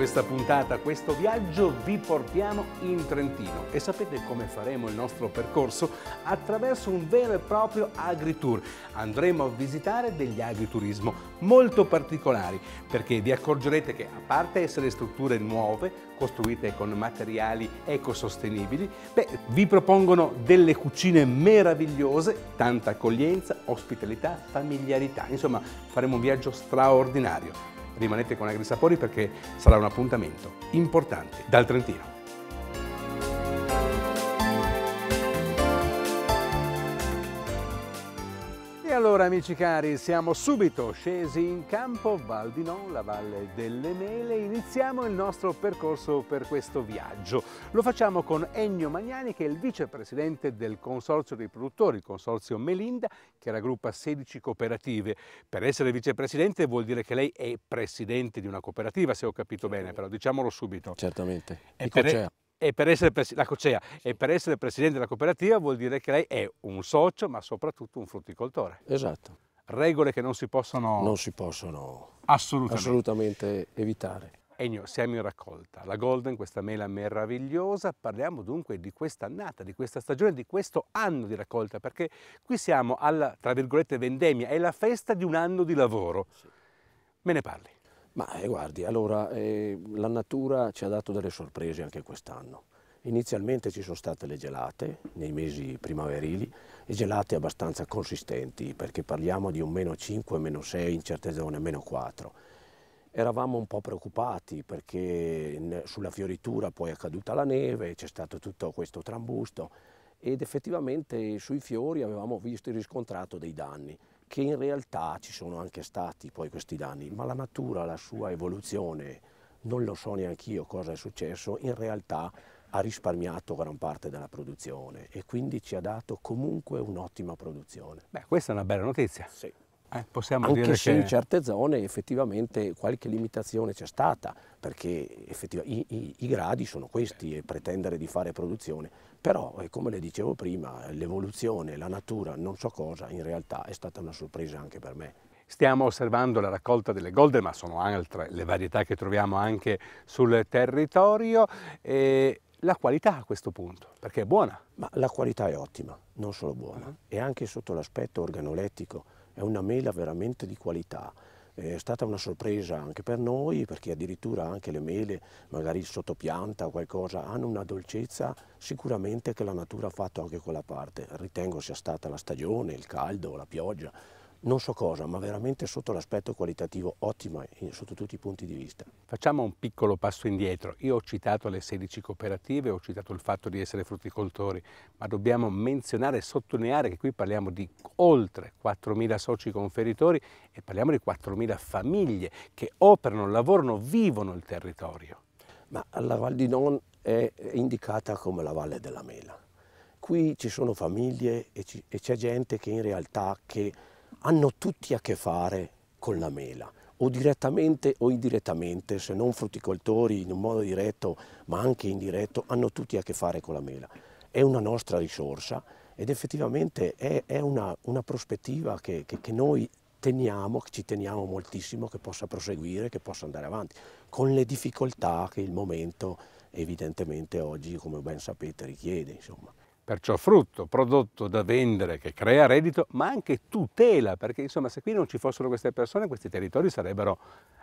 questa puntata, questo viaggio, vi portiamo in Trentino e sapete come faremo il nostro percorso? Attraverso un vero e proprio agritour. Andremo a visitare degli agriturismo molto particolari perché vi accorgerete che a parte essere strutture nuove, costruite con materiali ecosostenibili, beh, vi propongono delle cucine meravigliose, tanta accoglienza, ospitalità, familiarità, insomma faremo un viaggio straordinario rimanete con Agri perché sarà un appuntamento importante dal Trentino. allora amici cari, siamo subito scesi in campo Val di Non, la Valle delle Mele, iniziamo il nostro percorso per questo viaggio. Lo facciamo con Ennio Magnani che è il vicepresidente del Consorzio dei Produttori, il Consorzio Melinda, che raggruppa 16 cooperative. Per essere vicepresidente vuol dire che lei è presidente di una cooperativa, se ho capito bene, però diciamolo subito. Certamente. E, per, e per essere, la COCEA cioè, e per essere presidente della cooperativa vuol dire che lei è un socio ma soprattutto un frutticoltore. Esatto. Regole che non si possono... Non si possono assolutamente, assolutamente evitare. Egno, siamo in raccolta. La Golden, questa mela meravigliosa. Parliamo dunque di quest'annata, di questa stagione, di questo anno di raccolta, perché qui siamo alla, tra virgolette, vendemmia, è la festa di un anno di lavoro. Sì. Me ne parli. Ma eh, guardi, allora eh, la natura ci ha dato delle sorprese anche quest'anno. Inizialmente ci sono state le gelate nei mesi primaverili e gelate abbastanza consistenti perché parliamo di un meno 5, meno 6, in certe zone meno 4. Eravamo un po' preoccupati perché sulla fioritura poi è caduta la neve, c'è stato tutto questo trambusto ed effettivamente sui fiori avevamo visto e riscontrato dei danni che in realtà ci sono anche stati poi questi danni, ma la natura, la sua evoluzione, non lo so neanche io cosa è successo, in realtà ha risparmiato gran parte della produzione e quindi ci ha dato comunque un'ottima produzione. Beh, questa è una bella notizia. Sì. Eh, possiamo Anche dire se che... in certe zone effettivamente qualche limitazione c'è stata, perché i, i, i, gradi sono questi e pretendere di fare produzione, però eh, come le dicevo prima, l'evoluzione, la natura, non so cosa, in realtà è stata una sorpresa anche per me. Stiamo osservando la raccolta delle golde, ma sono altre le varietà che troviamo anche sul territorio. E la qualità a questo punto, perché è buona. Ma la qualità è ottima, non solo buona, uh ah. -huh. e anche sotto l'aspetto organolettico è una mela veramente di qualità. È stata una sorpresa anche per noi perché addirittura anche le mele, magari sottopianta o qualcosa, hanno una dolcezza sicuramente che la natura ha fatto anche quella parte. Ritengo sia stata la stagione, il caldo, la pioggia, non so cosa, ma veramente sotto l'aspetto qualitativo ottima sotto tutti i punti di vista. Facciamo un piccolo passo indietro. Io ho citato le 16 cooperative, ho citato il fatto di essere frutticoltori, ma dobbiamo menzionare e sottolineare che qui parliamo di oltre 4.000 soci conferitori e parliamo di 4.000 famiglie che operano, lavorano, vivono il territorio. Ma la Val di Non è indicata come la Valle della Mela. Qui ci sono famiglie e c'è gente che in realtà che hanno tutti a che fare con la mela, o direttamente o indirettamente, se non frutticoltori in un modo diretto ma anche indiretto, hanno tutti a che fare con la mela. È una nostra risorsa ed effettivamente è, è una, una, prospettiva che, che, che noi teniamo, che ci teniamo moltissimo, che possa proseguire, che possa andare avanti, con le difficoltà che il momento evidentemente oggi, come ben sapete, richiede. Insomma. Perciò frutto, prodotto da vendere che crea reddito, ma anche tutela, perché insomma se qui non ci fossero queste persone questi territori sarebbero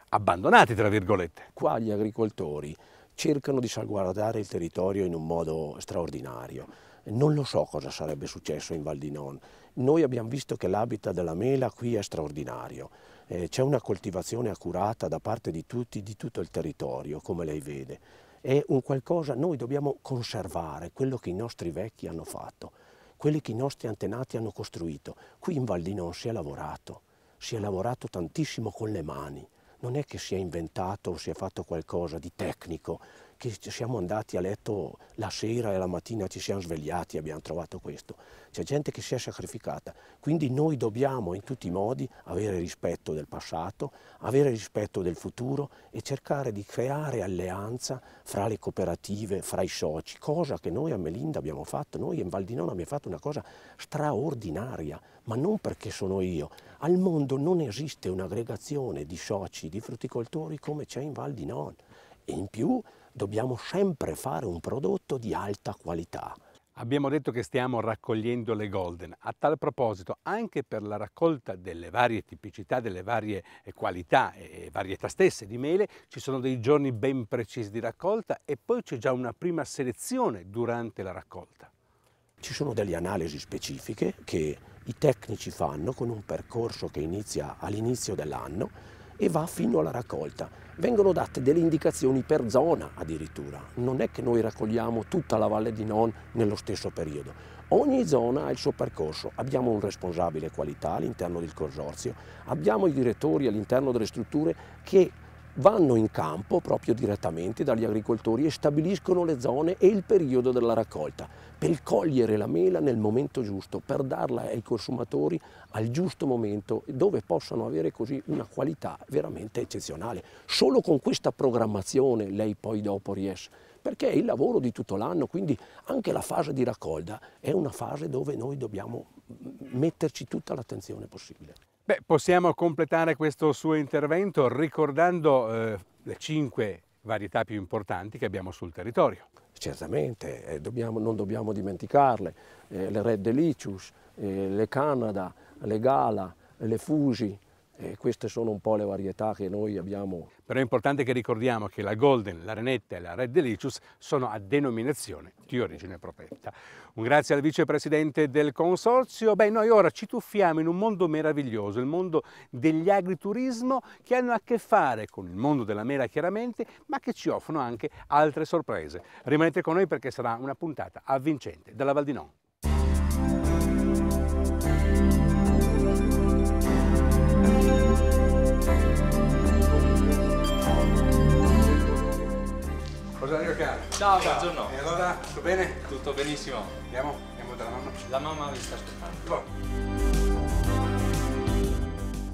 abbandonati, tra virgolette. Qua gli agricoltori cercano di salvaguardare il territorio in un modo straordinario. Non lo so cosa sarebbe successo in Val di Non. Noi abbiamo visto che l'habitat della mela qui è straordinario. Eh, c'è una coltivazione accurata da parte di, tutti, di tutto il territorio, come lei vede è un qualcosa, noi dobbiamo conservare quello che i nostri vecchi hanno fatto, quelli che i nostri antenati hanno costruito. Qui in Val di Non si è lavorato, si è lavorato tantissimo con le mani, non è che si è inventato o si è fatto qualcosa di tecnico, che ci siamo andati a letto la sera e la mattina ci siamo svegliati e abbiamo trovato questo. C'è gente che si è sacrificata, quindi noi dobbiamo in tutti i modi avere rispetto del passato, avere rispetto del futuro e cercare di creare alleanza fra le cooperative, fra i soci, cosa che noi a Melinda abbiamo fatto, noi in Valdinona abbiamo fatto una cosa straordinaria, ma non perché sono io. Al mondo non esiste un'aggregazione di soci, di frutticoltori come c'è in Val di Non. E in più dobbiamo sempre fare un prodotto di alta qualità. Abbiamo detto che stiamo raccogliendo le golden. A tal proposito, anche per la raccolta delle varie tipicità, delle varie eh, qualità e varietà stesse di mele, ci sono dei giorni ben precisi di raccolta e poi c'è già una prima selezione durante la raccolta. Ci sono delle analisi specifiche che i tecnici fanno con un percorso che inizia all'inizio dell'anno e va fino alla raccolta vengono date delle indicazioni per zona addirittura. Non è che noi raccogliamo tutta la Valle di Non nello stesso periodo. Ogni zona ha il suo percorso, abbiamo un responsabile qualità all'interno del consorzio, abbiamo i direttori all'interno delle strutture che vanno in campo proprio direttamente dagli agricoltori e stabiliscono le zone e il periodo della raccolta per cogliere la mela nel momento giusto, per darla ai consumatori al giusto momento, dove possano avere così una qualità veramente eccezionale. Solo con questa programmazione lei poi dopo riesce, perché è il lavoro di tutto l'anno, quindi anche la fase di raccolta è una fase dove noi dobbiamo metterci tutta l'attenzione possibile. Beh, possiamo completare questo suo intervento ricordando eh, le cinque varietà più importanti che abbiamo sul territorio. Certamente, eh, dobbiamo, non dobbiamo dimenticarle, eh, le Red Delicious, eh, le Canada, le Gala, le Fuji, e queste sono un po' le varietà che noi abbiamo. Però è importante che ricordiamo che la Golden, la Renetta e la Red Delicious sono a denominazione di origine protetta. Un grazie al vicepresidente del Consorzio. Beh, noi ora ci tuffiamo in un mondo meraviglioso, il mondo degli agriturismo che hanno a che fare con il mondo della mela chiaramente, ma che ci offrono anche altre sorprese. Rimanete con noi perché sarà una puntata avvincente dalla Val di Non. Rosario Chiaro. Ciao, Ciao, buongiorno. E allora, tutto bene? Tutto benissimo. Andiamo, andiamo dalla mamma. La mamma vi sta aspettando. Buon.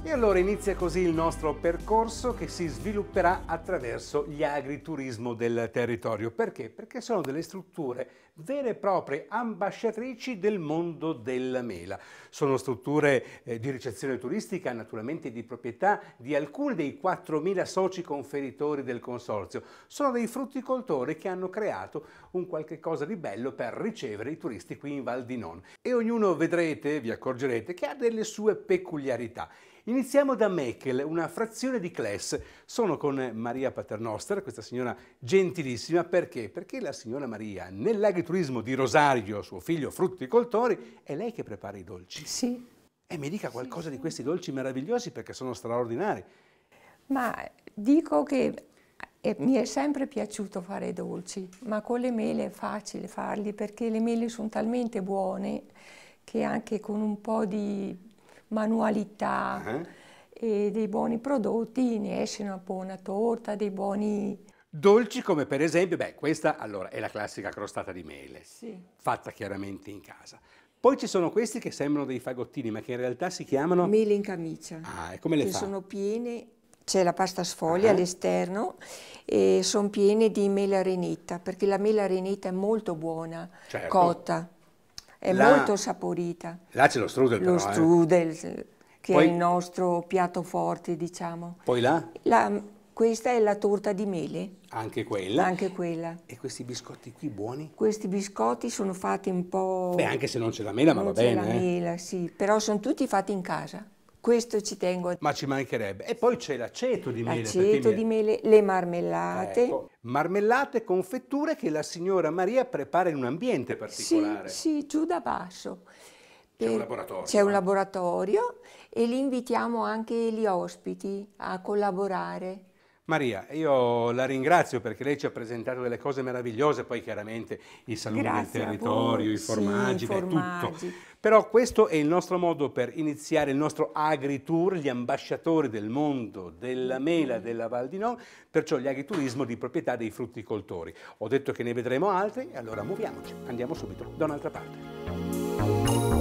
E allora inizia così il nostro percorso che si svilupperà attraverso gli agriturismo del territorio. Perché? Perché sono delle strutture vere e proprie ambasciatrici del mondo della mela. Sono strutture eh, di ricezione turistica, naturalmente di proprietà di alcuni dei 4.000 soci conferitori del consorzio. Sono dei frutticoltori che hanno creato un qualche cosa di bello per ricevere i turisti qui in Val di Non. E ognuno vedrete, vi accorgerete, che ha delle sue peculiarità. Iniziamo da Mekel, una frazione di Class. Sono con Maria Paternoster, questa signora gentilissima, perché? Perché la signora Maria nell'agriturismo di Rosario, suo figlio frutticoltore, è lei che prepara i dolci. Sì. E mi dica qualcosa sì, di questi dolci meravigliosi perché sono straordinari. Ma dico che e eh, mi è sempre piaciuto fare i dolci, ma con le mele è facile farli perché le mele sono talmente buone che anche con un po' di manualità uh -huh. e dei buoni prodotti, ne esce una buona torta, dei buoni... Dolci come per esempio, beh questa allora è la classica crostata di mele, sì. fatta chiaramente in casa. Poi ci sono questi che sembrano dei fagottini, ma che in realtà si chiamano... Mele in camicia. Ah, e come le che fa? sono piene c'è la pasta sfoglia uh -huh. all'esterno e sono piene di mela arenetta perché la mela arenetta è molto buona certo. cotta è là, molto saporita. Là c'è lo strudel però. Lo eh. strudel, eh. che Poi, è il nostro piatto forte, diciamo. Poi là? La, questa è la torta di mele. Anche quella? Anche quella. E questi biscotti qui buoni? Questi biscotti sono fatti un po'... Beh, anche se non c'è la mela, ma va bene. Non c'è la eh. mela, sì, però sono tutti fatti in casa. Questo ci tengo. Ma ci mancherebbe. E poi c'è l'aceto di mele. L'aceto di mele, le marmellate. Ecco. Marmellate e confetture che la signora Maria prepara in un ambiente particolare. Sì, sì giù da basso. C'è un laboratorio. C'è un laboratorio e li invitiamo anche gli ospiti a collaborare. Maria, io la ringrazio perché lei ci ha presentato delle cose meravigliose, poi chiaramente i salumi del territorio, i formaggi, sì, beh, formaggi. tutto. Però questo è il nostro modo per iniziare il nostro AgriTour, gli ambasciatori del mondo della mela della Val di Non, perciò gli agriturismo di proprietà dei frutticoltori. Ho detto che ne vedremo altri, allora muoviamoci, andiamo subito da un'altra parte.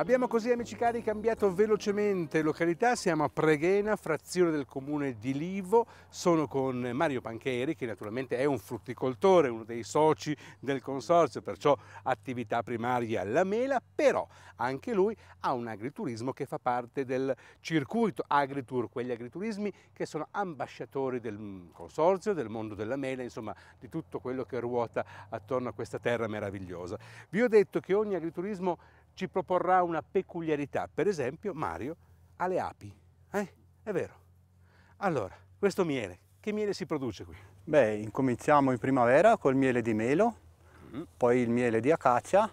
Abbiamo così, amici cari, cambiato velocemente località, siamo a Preghena, frazione del comune di Livo, sono con Mario Pancheri, che naturalmente è un frutticoltore, uno dei soci del consorzio, perciò attività primaria la mela, però anche lui ha un agriturismo che fa parte del circuito Agritur, quegli agriturismi che sono ambasciatori del consorzio, del mondo della mela, insomma di tutto quello che ruota attorno a questa terra meravigliosa. Vi ho detto che ogni agriturismo ci proporrà una peculiarità. Per esempio Mario alle api, eh? è vero. Allora, questo miele, che miele si produce qui? Beh, incominciamo in primavera col miele di melo, mm. poi il miele di acacia,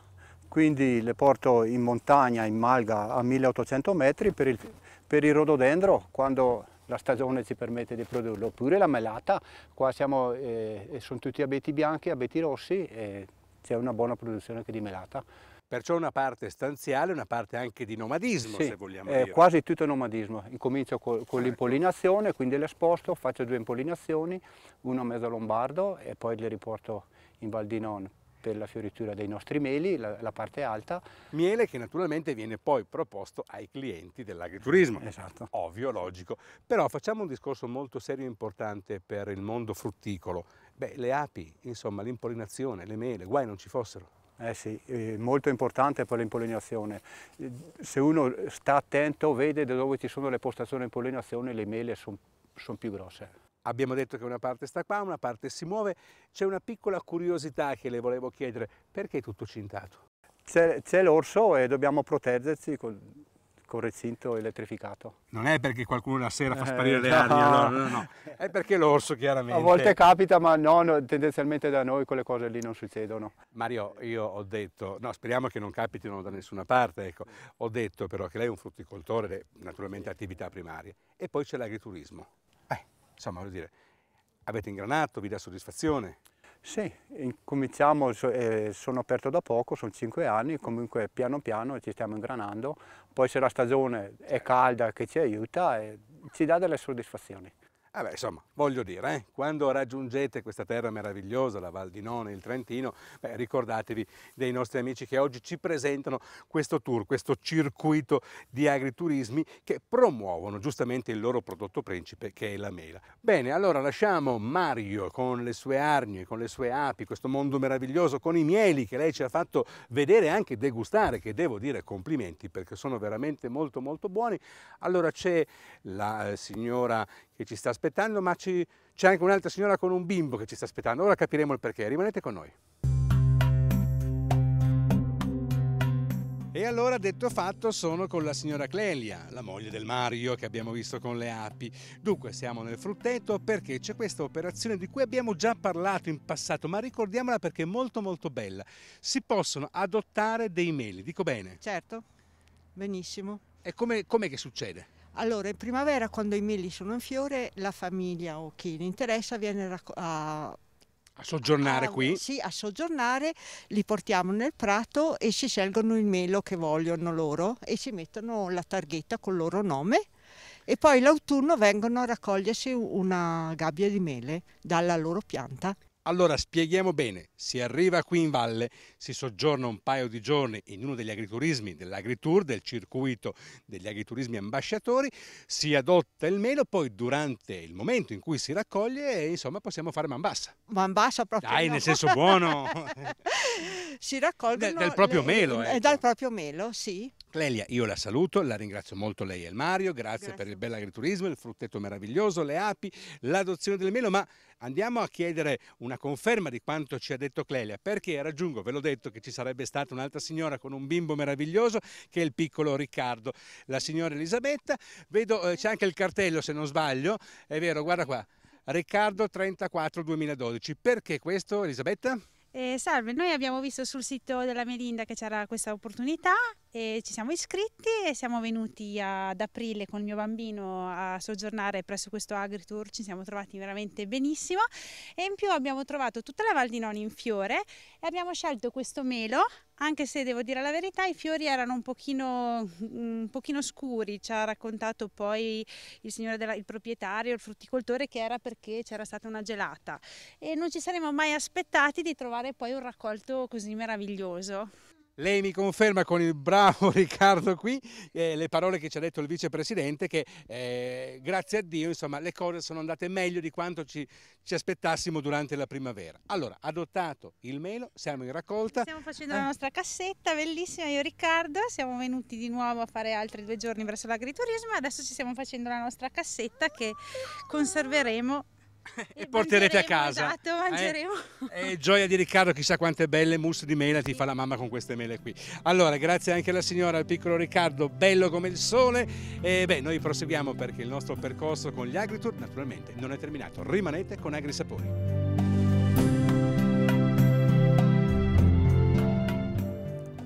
quindi le porto in montagna, in malga, a 1800 metri per il, per il rododendro, quando la stagione ci permette di produrlo, oppure la melata, qua siamo, eh, sono tutti abeti bianchi, abeti rossi e c'è una buona produzione anche di melata. Perciò una parte stanziale, una parte anche di nomadismo, sì, se vogliamo eh, dire. quasi tutto nomadismo. Incomincio col, con ecco. l'impollinazione, quindi le sposto, faccio due impollinazioni, una a mezzo lombardo e poi le riporto in Val di Non per la fioritura dei nostri meli, la, la, parte alta. Miele che naturalmente viene poi proposto ai clienti dell'agriturismo. Esatto. Ovvio, logico. Però facciamo un discorso molto serio e importante per il mondo frutticolo. Beh, le api, insomma, l'impollinazione, le mele, guai non ci fossero. Eh sì, eh, molto importante per l'impollinazione. Se uno sta attento vede dove ci sono le postazioni di impollinazione le mele sono son più grosse. Abbiamo detto che una parte sta qua, una parte si muove. C'è una piccola curiosità che le volevo chiedere. Perché è tutto cintato? C'è l'orso e dobbiamo proteggerci con con recinto elettrificato. Non è perché qualcuno la sera fa eh, sparire eh, le ali, no. no, no, no, è perché l'orso chiaramente. A volte capita, ma no, tendenzialmente da noi quelle cose lì non succedono. Mario, io ho detto, no, speriamo che non capitino da nessuna parte, ecco. ho detto però che lei è un frutticoltore, naturalmente attività primaria, e poi c'è l'agriturismo. Eh, insomma, voglio dire, avete ingranato, vi dà soddisfazione? Sì, cominciamo, eh, sono aperto da poco, sono cinque anni, comunque piano piano ci stiamo ingranando, poi se la stagione è certo. calda che ci aiuta, eh, ci dà delle soddisfazioni. Vabbè, eh insomma, voglio dire, eh, quando raggiungete questa terra meravigliosa, la Val di Nona, il Trentino, beh, ricordatevi dei nostri amici che oggi ci presentano questo tour, questo circuito di agriturismi che promuovono giustamente il loro prodotto principe che è la mela. Bene, allora lasciamo Mario con le sue arnie, con le sue api, questo mondo meraviglioso, con i mieli che lei ci ha fatto vedere e anche degustare, che devo dire complimenti perché sono veramente molto molto buoni. Allora c'è la eh, signora che ci sta aspettando, ma c'è anche un'altra signora con un bimbo che ci sta aspettando. Ora capiremo il perché. Rimanete con noi. E allora, detto fatto, sono con la signora Clelia, la moglie del Mario che abbiamo visto con le api. Dunque, siamo nel frutteto perché c'è questa operazione di cui abbiamo già parlato in passato, ma ricordiamola perché è molto molto bella. Si possono adottare dei meli, dico bene? Certo, benissimo. E come, com'è che succede? Allora, in primavera quando i meli sono in fiore, la famiglia o chi ne interessa viene a a soggiornare ah, qui? Sì, a soggiornare, li portiamo nel prato e si scelgono il melo che vogliono loro e si mettono la targhetta col loro nome e poi l'autunno vengono a raccogliersi una gabbia di mele dalla loro pianta. Allora spieghiamo bene, si arriva qui in valle, si soggiorna un paio di giorni in uno degli agriturismi dell'Agritour, del circuito degli agriturismi ambasciatori, si adotta il melo, poi durante il momento in cui si raccoglie insomma possiamo fare manbassa. Manbassa proprio. Dai, no. nel senso buono. si raccolgono... Del, del proprio le, melo. Eh. Ecco. Dal proprio melo, sì. Clelia, io la saluto, la ringrazio molto lei e il Mario, grazie, grazie. per il bell'agriturismo, il fruttetto meraviglioso, le api, l'adozione del melo, ma andiamo a chiedere una conferma di quanto ci ha detto Clelia, perché raggiungo, ve l'ho detto, che ci sarebbe stata un'altra signora con un bimbo meraviglioso che è il piccolo Riccardo, la signora Elisabetta, vedo eh, c'è anche il cartello se non sbaglio, è vero, guarda qua, Riccardo 34 2012, perché questo Elisabetta? Eh, salve, noi abbiamo visto sul sito della Melinda che c'era questa opportunità e ci siamo iscritti e siamo venuti ad aprile con il mio bambino a soggiornare presso questo AgriTour, ci siamo trovati veramente benissimo e in più abbiamo trovato tutta la Val di Noni in fiore e abbiamo scelto questo melo anche se devo dire la verità i fiori erano un pochino, mm, un pochino scuri, ci ha raccontato poi il, della, il proprietario, il frutticoltore che era perché c'era stata una gelata e non ci saremmo mai aspettati di trovare poi un raccolto così meraviglioso. Lei mi conferma con il bravo Riccardo qui eh, le parole che ci ha detto il vicepresidente che eh, grazie a Dio insomma, le cose sono andate meglio di quanto ci, ci, aspettassimo durante la primavera. Allora, adottato il melo, siamo in raccolta. Stiamo facendo eh. la ah. nostra cassetta, bellissima io e Riccardo, siamo venuti di nuovo a fare altri due giorni verso l'agriturismo e adesso ci stiamo facendo la nostra cassetta che conserveremo e, porterete a casa. Esatto, eh? mangeremo. Eh? E gioia di Riccardo, chissà quante belle mousse di mela ti fa la mamma con queste mele qui. Allora, grazie anche alla signora, al piccolo Riccardo, bello come il sole. E beh, noi proseguiamo perché il nostro percorso con gli AgriTour naturalmente non è terminato. Rimanete con Agri Sapori.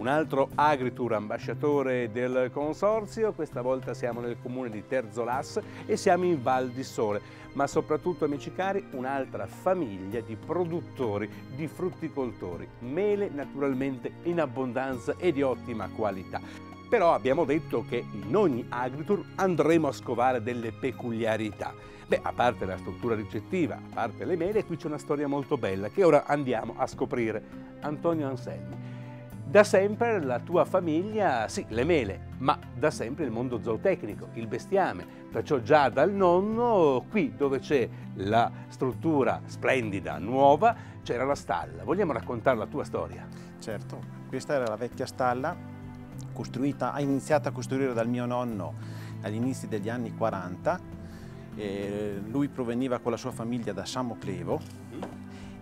altro Agritour ambasciatore del consorzio, questa volta siamo nel comune di Terzolas e siamo in Val di Sole, ma soprattutto amici cari un'altra famiglia di produttori, di frutticoltori, mele naturalmente in abbondanza e di ottima qualità. Però abbiamo detto che in ogni Agritour andremo a scovare delle peculiarità. Beh, a parte la struttura ricettiva, a parte le mele, qui c'è una storia molto bella che ora andiamo a scoprire. Antonio Anselmi da sempre la tua famiglia, sì, le mele, ma da sempre il mondo zootecnico, il bestiame. Perciò già dal nonno, qui dove c'è la struttura splendida, nuova, c'era la stalla. Vogliamo raccontare la tua storia? Certo, questa era la vecchia stalla, costruita, ha iniziato a costruire dal mio nonno all'inizio degli anni 40. E eh, lui proveniva con la sua famiglia da Samoclevo. Mm.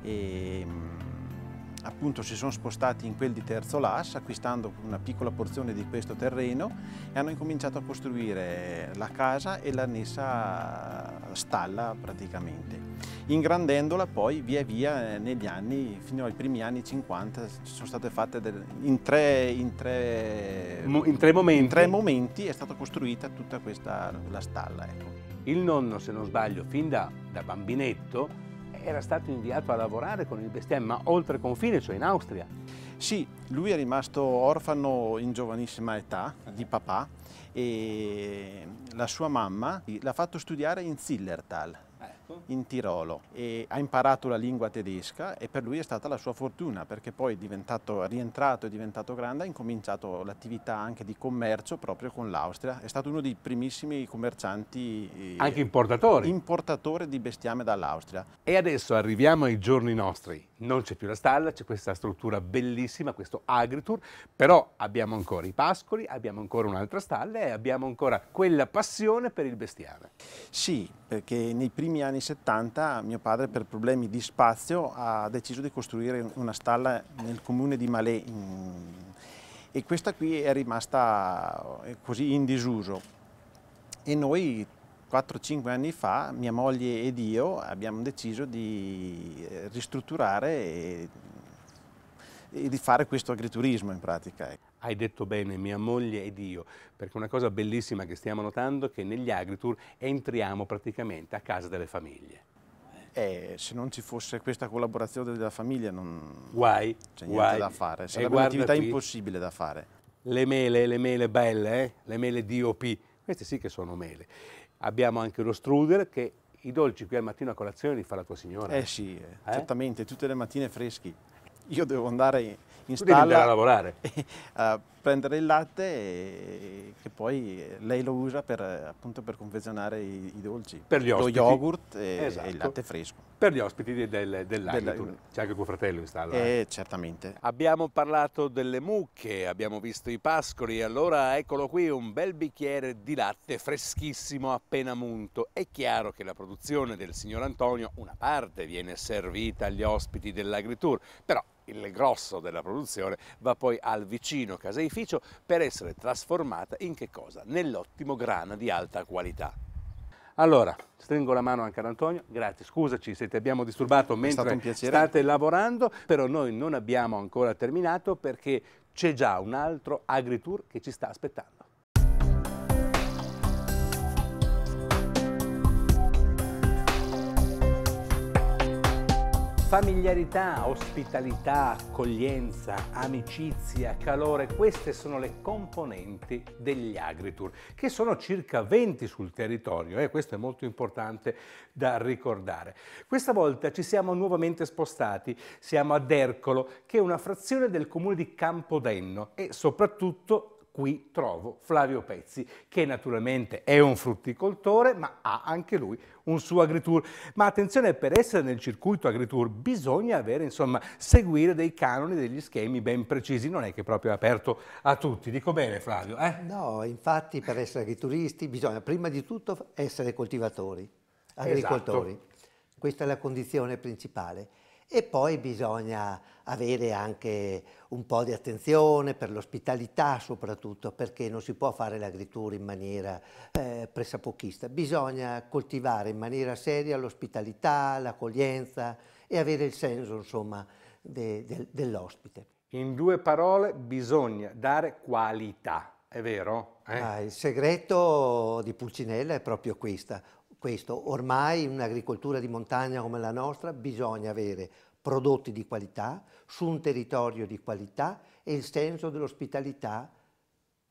E ehm, appunto si sono spostati in quel di Terzo Las acquistando una piccola porzione di questo terreno e hanno incominciato a costruire la casa e l'annessa stalla praticamente, ingrandendola poi via via eh, negli anni, fino ai primi anni 50 sono state fatte in, tre, in, tre, in, tre in, tre, momenti. è stata costruita tutta questa la stalla. Ecco. Il nonno se non sbaglio fin da, da bambinetto era stato inviato a lavorare con il bestiame, ma oltre confine, cioè in Austria. Sì, lui è rimasto orfano in giovanissima età di papà e la sua mamma l'ha fatto studiare in Zillertal, in Tirolo e ha imparato la lingua tedesca e per lui è stata la sua fortuna perché poi è diventato rientrato e diventato grande, ha incominciato l'attività anche di commercio proprio con l'Austria, è stato uno dei primissimi commercianti eh, anche importatore importatore di bestiame dall'Austria. E adesso arriviamo ai giorni nostri non c'è più la stalla, c'è questa struttura bellissima, questo Agritour, però abbiamo ancora i pascoli, abbiamo ancora un'altra stalla e abbiamo ancora quella passione per il bestiame. Sì, perché nei primi anni 70 mio padre per problemi di spazio ha deciso di costruire una stalla nel comune di Malé e questa qui è rimasta eh, così in disuso e noi 4-5 anni fa mia moglie ed io abbiamo deciso di eh, ristrutturare e, e di fare questo agriturismo in pratica. Ecco. Hai detto bene, mia moglie ed io, perché una cosa bellissima che stiamo notando è che negli Agritour entriamo praticamente a casa delle famiglie. Eh, se non ci fosse questa collaborazione della famiglia non guai, c'è niente guai. da fare, sarebbe un'attività impossibile da fare. Le mele, le mele belle, eh? le mele DOP, queste sì che sono mele abbiamo anche lo strudel che i dolci qui al mattino a colazione li fa la tua signora. Eh sì, eh? eh? certamente, tutte le mattine freschi. Io devo andare in Tu devi a lavorare. a eh, prendere il latte e che poi lei lo usa per, appunto per confezionare i, i dolci. Per gli ospiti. Lo yogurt e, esatto. e il esatto. latte fresco. Per gli ospiti del, del, Del, C'è anche tuo fratello installa. Eh, eh, certamente. Abbiamo parlato delle mucche, abbiamo visto i pascoli, allora eccolo qui un bel bicchiere di latte freschissimo appena munto. È chiaro che la produzione del signor Antonio, una parte viene servita agli ospiti dell'Agritur, però il grosso della produzione va poi al vicino caseificio per essere trasformata in che cosa? Nell'ottimo grana di alta qualità. Allora, stringo la mano anche ad Antonio, grazie, scusaci se ti abbiamo disturbato mentre state lavorando, però noi non abbiamo ancora terminato perché c'è già un altro AgriTour che ci sta aspettando. Familiarità, ospitalità, accoglienza, amicizia, calore, queste sono le componenti degli Agritour, che sono circa 20 sul territorio e eh? questo è molto importante da ricordare. Questa volta ci siamo nuovamente spostati, siamo ad Ercolo, che è una frazione del comune di Campodenno e soprattutto qui trovo Flavio Pezzi, che naturalmente è un frutticoltore, ma ha anche lui un suo agritour. Ma attenzione, per essere nel circuito agritour bisogna avere, insomma, seguire dei canoni, degli schemi ben precisi, non è che è proprio aperto a tutti. Dico bene, Flavio? Eh? No, infatti per essere agrituristi bisogna prima di tutto essere coltivatori, esatto. agricoltori. Esatto. Questa è la condizione principale. E poi bisogna avere anche un po' di attenzione per l'ospitalità soprattutto, perché non si può fare l'agricoltura in maniera eh, pressapochista. Bisogna coltivare in maniera seria l'ospitalità, l'accoglienza e avere il senso, insomma, de, de, dell'ospite. In due parole, bisogna dare qualità, è vero? Eh? Ah, il segreto di Pulcinella è proprio questo, questo, ormai in un'agricoltura di montagna come la nostra bisogna avere prodotti di qualità su un territorio di qualità e il senso dell'ospitalità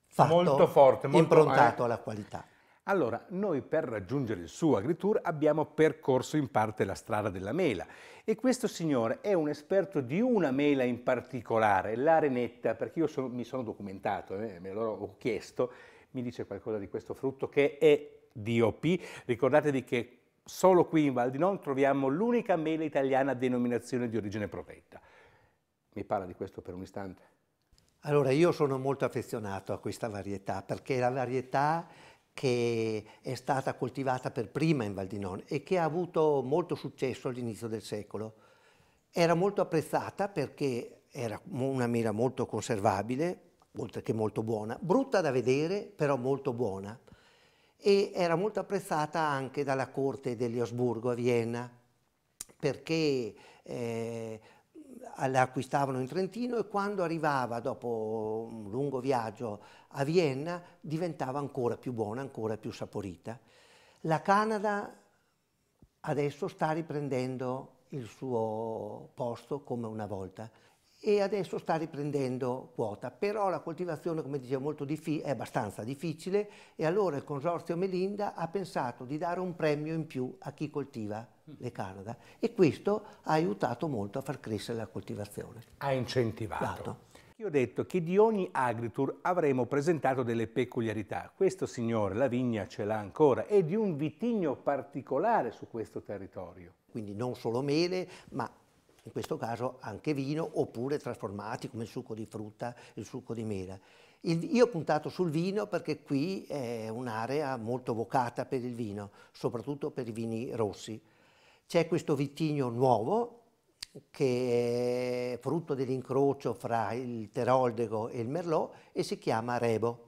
fatto, molto forte, molto, improntato eh. alla qualità. Allora, noi per raggiungere il suo agritur abbiamo percorso in parte la strada della mela e questo signore è un esperto di una mela in particolare, l'arenetta, perché io sono, mi sono documentato, eh, me l'ho chiesto, mi dice qualcosa di questo frutto che è DOP. Ricordatevi che solo qui in Val di Non troviamo l'unica mela italiana a denominazione di origine protetta. Mi parla di questo per un istante? Allora, io sono molto affezionato a questa varietà perché è la varietà che è stata coltivata per prima in Val di Non e che ha avuto molto successo all'inizio del secolo. Era molto apprezzata perché era una mela molto conservabile, oltre che molto buona, brutta da vedere, però molto buona e era molto apprezzata anche dalla corte degli Osburgo a Vienna perché eh, la acquistavano in Trentino e quando arrivava dopo un lungo viaggio a Vienna diventava ancora più buona, ancora più saporita. La Canada adesso sta riprendendo il suo posto come una volta e adesso sta riprendendo quota, però la coltivazione come dicevo è abbastanza difficile e allora il consorzio Melinda ha pensato di dare un premio in più a chi coltiva mm. le Canada e questo ha aiutato molto a far crescere la coltivazione. Ha incentivato. Lato. Esatto. Io ho detto che di ogni agritur avremmo presentato delle peculiarità. Questo signore, la vigna, ce l'ha ancora e di un vitigno particolare su questo territorio. Quindi non solo mele, ma in questo caso anche vino, oppure trasformati come il succo di frutta, il succo di mela. Il, io ho puntato sul vino perché qui è un'area molto vocata per il vino, soprattutto per i vini rossi. C'è questo vitigno nuovo che è frutto dell'incrocio fra il teroldego e il merlot e si chiama Rebo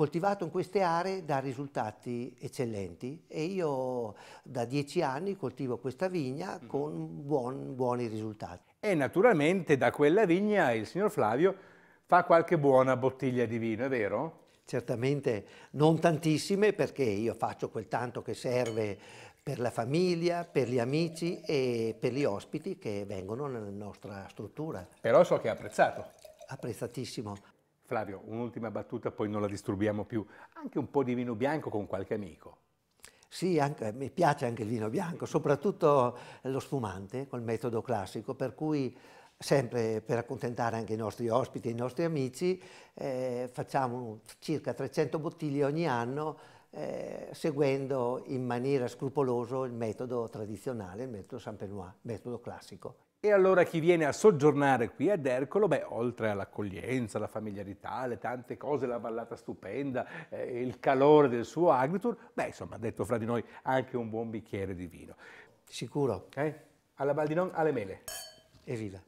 coltivato in queste aree dà risultati eccellenti e io da dieci anni coltivo questa vigna mhm. con buon, buoni risultati. E naturalmente da quella vigna il signor Flavio fa qualche buona bottiglia di vino, è vero? Certamente non tantissime perché io faccio quel tanto che serve per la famiglia, per gli amici e per gli ospiti che vengono nella nostra struttura. Però so che è apprezzato. Apprezzatissimo. Flavio, un'ultima battuta, poi non la disturbiamo più. Anche un po' di vino bianco con qualche amico. Sì, anche, mi piace anche il vino bianco, soprattutto lo sfumante col metodo classico, per cui sempre per accontentare anche i nostri ospiti i nostri amici, eh, facciamo circa 300 bottiglie ogni anno eh, seguendo in maniera scrupolosa il metodo tradizionale, il metodo Saint-Penois, il metodo classico. E allora chi viene a soggiornare qui ad Ercolo, beh, oltre all'accoglienza, alla familiarità, le tante cose, la ballata stupenda, eh, il calore del suo Agritur, beh, insomma, ha detto fra di noi, anche un buon bicchiere di vino. Sicuro. Eh? Alla Val alle mele. Evviva.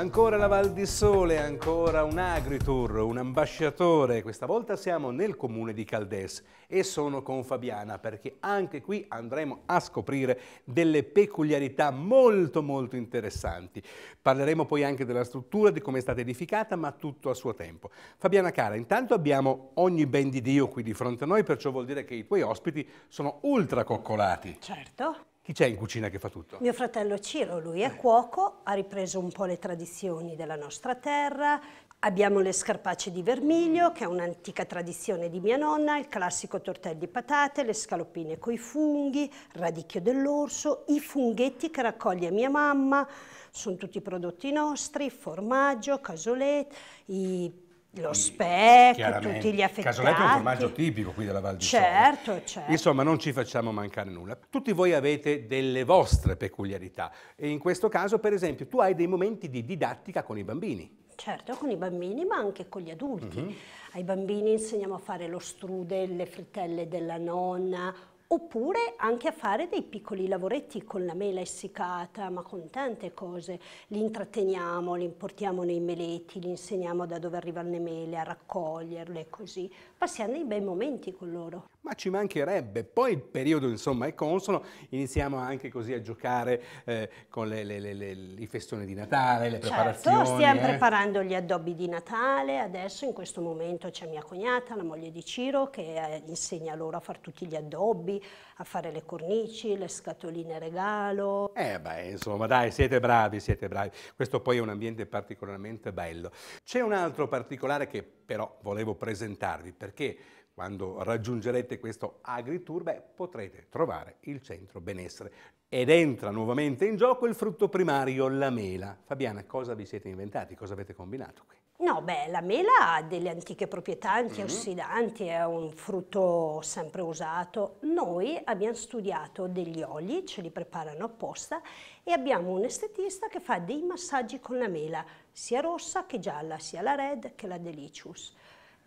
Ancora la Val di Sole, ancora un agritour, un ambasciatore. Questa volta siamo nel comune di Caldes e sono con Fabiana perché anche qui andremo a scoprire delle peculiarità molto molto interessanti. Parleremo poi anche della struttura, di come è stata edificata, ma tutto a suo tempo. Fabiana cara, intanto abbiamo ogni ben di Dio qui di fronte a noi, perciò vuol dire che i tuoi ospiti sono ultra coccolati. Certo. Chi c'è in cucina che fa tutto? Mio fratello Ciro, lui è cuoco, ha ripreso un po' le tradizioni della nostra terra, Abbiamo le scarpacce di vermiglio, che è un'antica tradizione di mia nonna, il classico tortello di patate, le scaloppine coi funghi, il radicchio dell'orso, i funghetti che raccoglie mia mamma, sono tutti prodotti nostri, formaggio, casolette, i lo specchio, tutti gli affettati. Casoletto è un formaggio tipico qui della Val di certo, Sole. Certo, Insomma, non ci facciamo mancare nulla. Tutti voi avete delle vostre peculiarità e in questo caso, per esempio, tu hai dei momenti di didattica con i bambini. Certo, con i bambini, ma anche con gli adulti. Mm -hmm. Ai bambini insegniamo a fare lo strudel, le frittelle della nonna, oppure anche a fare dei piccoli lavoretti con la mela essiccata, ma con tante cose. Li intratteniamo, li importiamo nei meleti, li insegniamo da dove arrivano le mele, a raccoglierle, così passiamo dei bei momenti con loro. Ma ci mancherebbe, poi il periodo insomma è consono, iniziamo anche così a giocare eh, con le, le, le, i festoni di Natale, le certo, preparazioni. Certo, stiamo eh. preparando gli addobbi di Natale, adesso in questo momento c'è mia cognata, la moglie di Ciro, che eh, insegna loro a fare tutti gli addobbi, a fare le cornici, le scatoline regalo. Eh beh, insomma dai, siete bravi, siete bravi. Questo poi è un ambiente particolarmente bello. C'è un altro particolare che però volevo presentarvi, per perché quando raggiungerete questo AgriTour beh, potrete trovare il centro benessere. Ed entra nuovamente in gioco il frutto primario, la mela. Fabiana, cosa vi siete inventati? Cosa avete combinato qui? No, beh, la mela ha delle antiche proprietà antiossidanti, mm-hmm. è un frutto sempre usato. Noi abbiamo studiato degli oli, ce li preparano apposta, e abbiamo un estetista che fa dei massaggi con la mela, sia rossa che gialla, sia la red che la delicious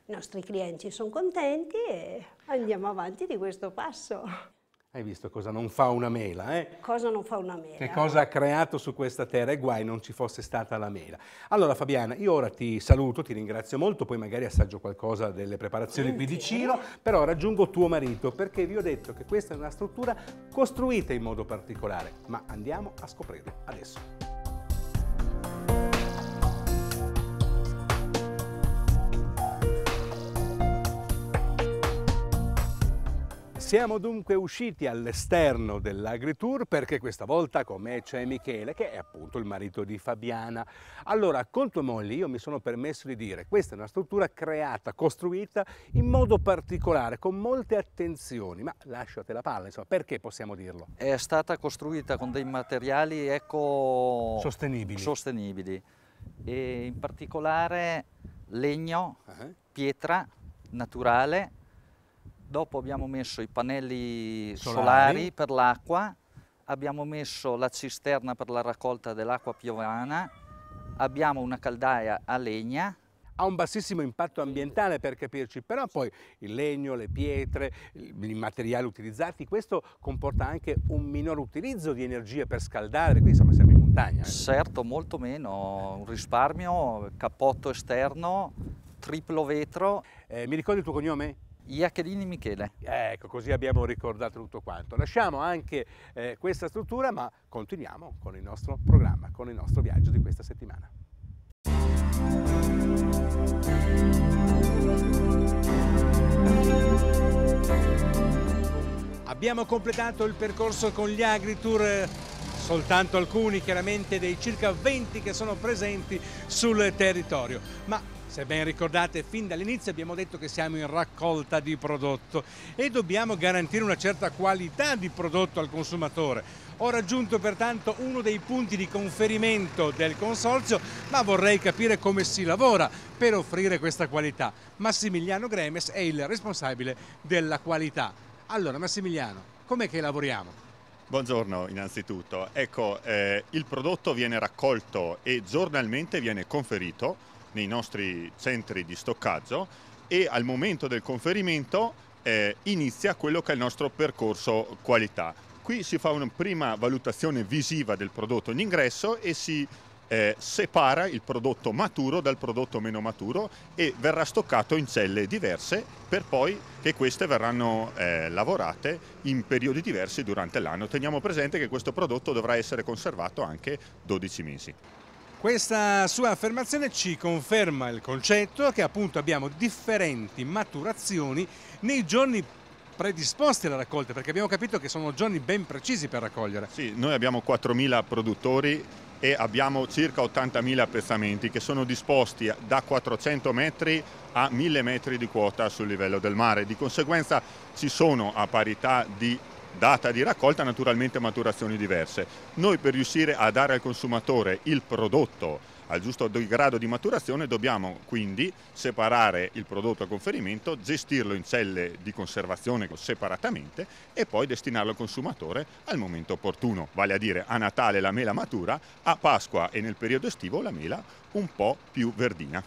i nostri clienti sono contenti e andiamo avanti di questo passo. Hai visto cosa non fa una mela, eh? Cosa non fa una mela. Che cosa ha creato su questa terra e guai non ci fosse stata la mela. Allora Fabiana, io ora ti saluto, ti ringrazio molto, poi magari assaggio qualcosa delle preparazioni Senti. Mm, qui vicino, però raggiungo tuo marito perché vi ho detto che questa è una struttura costruita in modo particolare, ma andiamo a scoprirlo adesso. Siamo dunque usciti all'esterno dell'Agritour perché questa volta con me c'è Michele che è appunto il marito di Fabiana. Allora, con tua moglie io mi sono permesso di dire questa è una struttura creata, costruita in modo particolare, con molte attenzioni, ma lasciate la palla, insomma, perché possiamo dirlo? È stata costruita con dei materiali eco... Sostenibili. Sostenibili. E in particolare legno, uh -huh. pietra naturale Dopo abbiamo messo i pannelli solari, solari per l'acqua, abbiamo messo la cisterna per la raccolta dell'acqua piovana, abbiamo una caldaia a legna ha un bassissimo impatto ambientale per capirci, però poi il legno, le pietre, i materiali utilizzati, questo comporta anche un minor utilizzo di energia per scaldare, quindi insomma siamo in montagna. Eh. Certo, molto meno, un risparmio, cappotto esterno, triplo vetro. Eh, mi ricordi il tuo cognome? Iacchedini Michele. Ecco, così abbiamo ricordato tutto quanto. Lasciamo anche eh, questa struttura, ma continuiamo con il nostro programma, con il nostro viaggio di questa settimana. Abbiamo completato il percorso con gli AgriTour eh, soltanto alcuni chiaramente dei circa 20 che sono presenti sul territorio, ma se ben ricordate, fin dall'inizio abbiamo detto che siamo in raccolta di prodotto e dobbiamo garantire una certa qualità di prodotto al consumatore. Ho raggiunto pertanto uno dei punti di conferimento del Consorzio, ma vorrei capire come si lavora per offrire questa qualità. Massimiliano Gremes è il responsabile della qualità. Allora Massimiliano, com'è che lavoriamo? Buongiorno innanzitutto, ecco eh, il prodotto viene raccolto e giornalmente viene conferito nei nostri centri di stoccaggio e al momento del conferimento eh, inizia quello che è il nostro percorso qualità. Qui si fa una prima valutazione visiva del prodotto in ingresso e si eh, separa il prodotto maturo dal prodotto meno maturo e verrà stoccato in celle diverse per poi che queste verranno eh, lavorate in periodi diversi durante l'anno. Teniamo presente che questo prodotto dovrà essere conservato anche 12 mesi. Questa sua affermazione ci conferma il concetto che appunto abbiamo differenti maturazioni nei giorni predisposti alla raccolta perché abbiamo capito che sono giorni ben precisi per raccogliere. Sì, noi abbiamo 4.000 produttori e abbiamo circa 80.000 appezzamenti che sono disposti da 400 metri a 1000 metri di quota sul livello del mare. Di conseguenza ci sono a parità di data di raccolta, naturalmente maturazioni diverse. Noi per riuscire a dare al consumatore il prodotto al giusto grado di maturazione dobbiamo quindi separare il prodotto a conferimento, gestirlo in celle di conservazione separatamente e poi destinarlo al consumatore al momento opportuno, vale a dire a Natale la mela matura, a Pasqua e nel periodo estivo la mela un po' più verdina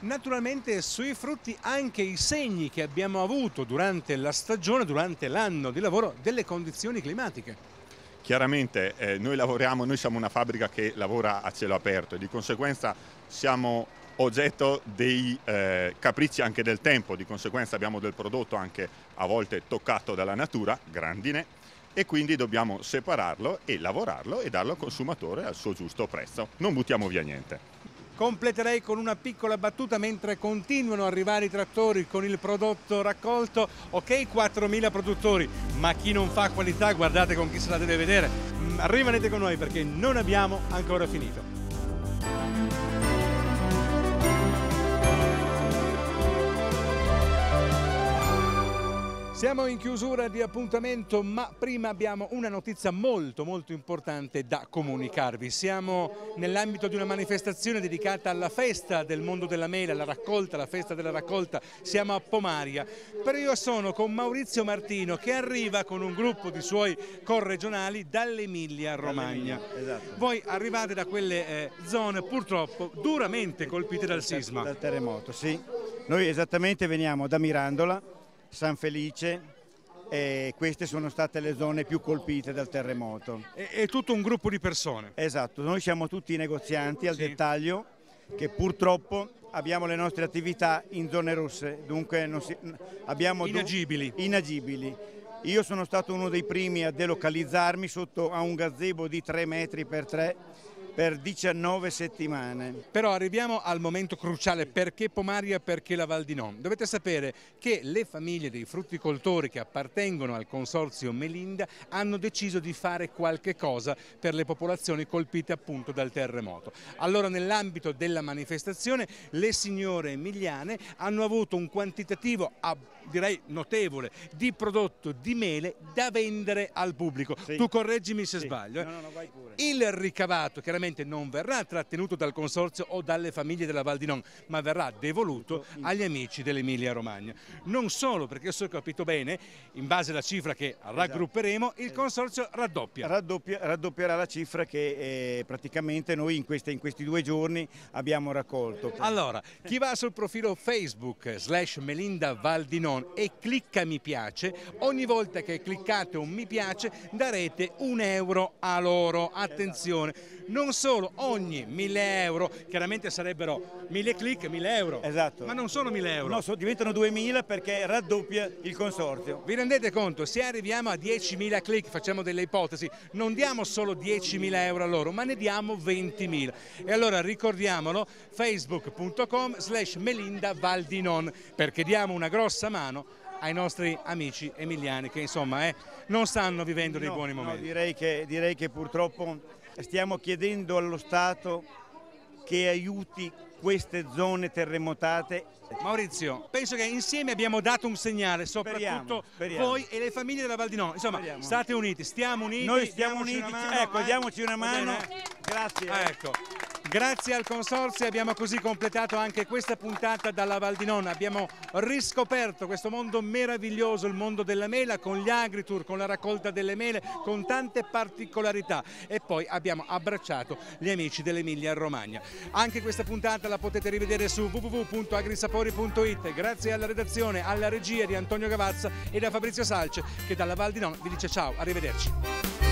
naturalmente sui frutti anche i segni che abbiamo avuto durante la stagione, durante l'anno di lavoro delle condizioni climatiche. Chiaramente eh, noi lavoriamo, noi siamo una fabbrica che lavora a cielo aperto e di conseguenza siamo oggetto dei eh, capricci anche del tempo, di conseguenza abbiamo del prodotto anche a volte toccato dalla natura, grandine, e quindi dobbiamo separarlo e lavorarlo e darlo al consumatore al suo giusto prezzo. Non buttiamo via niente. Completerei con una piccola battuta mentre continuano ad arrivare i trattori con il prodotto raccolto. Ok, 4.000 produttori, ma chi non fa qualità guardate con chi se la deve vedere. Mm, rimanete con noi perché non abbiamo ancora finito. Siamo in chiusura di appuntamento ma prima abbiamo una notizia molto molto importante da comunicarvi. Siamo nell'ambito di una manifestazione dedicata alla festa del mondo della mela, alla raccolta, la festa della raccolta. Siamo a Pomaria, però io sono con Maurizio Martino che arriva con un gruppo di suoi corregionali dall'Emilia Romagna. Esatto. Voi arrivate da quelle eh, zone purtroppo duramente colpite dal sisma. Dal terremoto, sì. Noi esattamente veniamo da Mirandola San Felice, e queste sono state le zone più colpite dal terremoto. È, tutto un gruppo di persone? Esatto, noi siamo tutti negozianti al sì. dettaglio che purtroppo abbiamo le nostre attività in zone rosse, dunque si, abbiamo inagibili. Du inagibili. Io sono stato uno dei primi a delocalizzarmi sotto a un gazebo di 3 metri per 3 per 19 settimane. Però arriviamo al momento cruciale, perché Pomaria, perché la Val di Non? Dovete sapere che le famiglie dei frutticoltori che appartengono al consorzio Melinda hanno deciso di fare qualche cosa per le popolazioni colpite appunto dal terremoto. Allora nell'ambito della manifestazione le signore emiliane hanno avuto un quantitativo a ah, direi notevole di prodotto di mele da vendere al pubblico. Sì. Tu correggimi se sì. sbaglio. Eh? No, no, no, il ricavato chiaramente chiaramente non verrà trattenuto dal consorzio o dalle famiglie della Val di Non, ma verrà devoluto agli amici dell'Emilia Romagna. Non solo, perché se ho capito bene, in base alla cifra che esatto. raggrupperemo, il consorzio raddoppia. raddoppia raddoppierà la cifra che eh, praticamente noi in, queste, in, questi due giorni abbiamo raccolto. Allora, chi va sul profilo Facebook slash Melinda Valdinon e clicca mi piace, ogni volta che cliccate un mi piace darete un euro a loro. Attenzione, esatto. non non solo, ogni 1000 euro, chiaramente sarebbero 1000 click, 1000 euro, esatto. ma non sono 1000 euro. No, so, diventano 2000 perché raddoppia il consorzio. Vi rendete conto, se arriviamo a 10.000 click, facciamo delle ipotesi, non diamo solo 10.000 euro a loro, ma ne diamo 20.000. E allora ricordiamolo, facebook.com slash Melinda Valdinon, perché diamo una grossa mano ai nostri amici emiliani che insomma eh, non stanno vivendo dei no, buoni momenti. No, direi, che, direi che purtroppo Stiamo chiedendo allo Stato che aiuti queste zone terremotate. Maurizio, penso che insieme abbiamo dato un segnale, soprattutto speriamo, speriamo. voi e le famiglie della Val di No. Insomma, speriamo. state uniti, stiamo uniti. Noi stiamo uniti, una mano, ecco, eh. diamoci una mano. Grazie. Eh. Ecco. Grazie al Consorzio abbiamo così completato anche questa puntata dalla Val di Nona. Abbiamo riscoperto questo mondo meraviglioso, il mondo della mela, con gli agritour, con la raccolta delle mele, con tante particolarità. E poi abbiamo abbracciato gli amici dell'Emilia Romagna. Anche questa puntata la potete rivedere su www.agrisapori.it. Grazie alla redazione, alla regia di Antonio Gavazza e da Fabrizio Salce che dalla Val di Nona vi dice ciao, arrivederci.